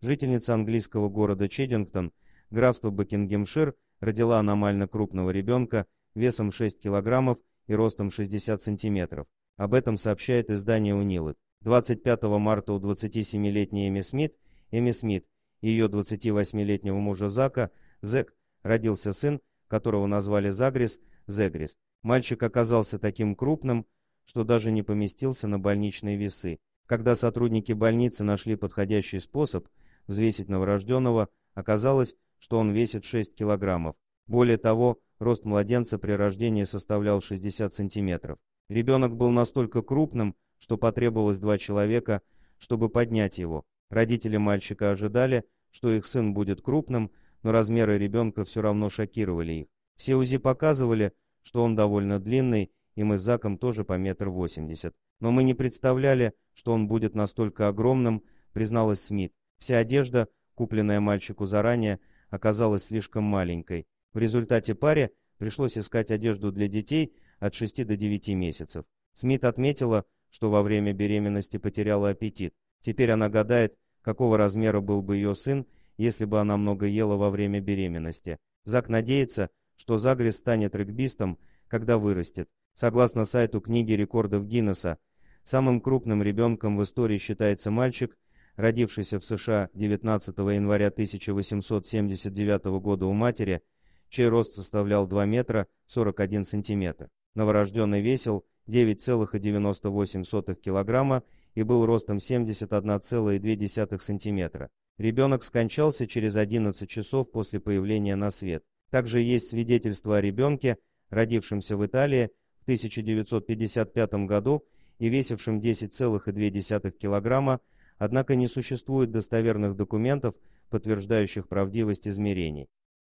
Жительница английского города Чеддингтон, графство Бекингемшир, родила аномально крупного ребенка весом 6 килограммов и ростом 60 сантиметров. Об этом сообщает издание Унилы. 25 марта у 27-летней Эми Смит, Эми Смит и ее 28-летнего мужа Зака, Зек, родился сын, которого назвали Загрис, Зегрис. Мальчик оказался таким крупным, что даже не поместился на больничные весы. Когда сотрудники больницы нашли подходящий способ – взвесить новорожденного, оказалось, что он весит 6 килограммов. Более того, рост младенца при рождении составлял 60 сантиметров. Ребенок был настолько крупным, что потребовалось два человека, чтобы поднять его. Родители мальчика ожидали, что их сын будет крупным, но размеры ребенка все равно шокировали их. Все УЗИ показывали, что он довольно длинный, и мы с Заком тоже по метр восемьдесят. Но мы не представляли, что он будет настолько огромным, призналась Смит. Вся одежда, купленная мальчику заранее, оказалась слишком маленькой. В результате паре пришлось искать одежду для детей от 6 до 9 месяцев. Смит отметила, что во время беременности потеряла аппетит. Теперь она гадает, какого размера был бы ее сын, если бы она много ела во время беременности. Зак надеется, что Загрис станет регбистом, когда вырастет. Согласно сайту книги рекордов Гиннесса, самым крупным ребенком в истории считается мальчик – родившийся в США 19 января 1879 года у матери, чей рост составлял 2 метра 41 сантиметр. Новорожденный весил 9,98 килограмма и был ростом 71,2 сантиметра. Ребенок скончался через 11 часов после появления на свет. Также есть свидетельство о ребенке, родившемся в Италии в 1955 году и весившем 10,2 килограмма, Однако не существует достоверных документов, подтверждающих правдивость измерений.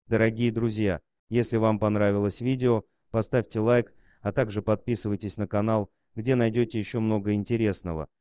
Дорогие друзья, если вам понравилось видео, поставьте лайк, а также подписывайтесь на канал, где найдете еще много интересного –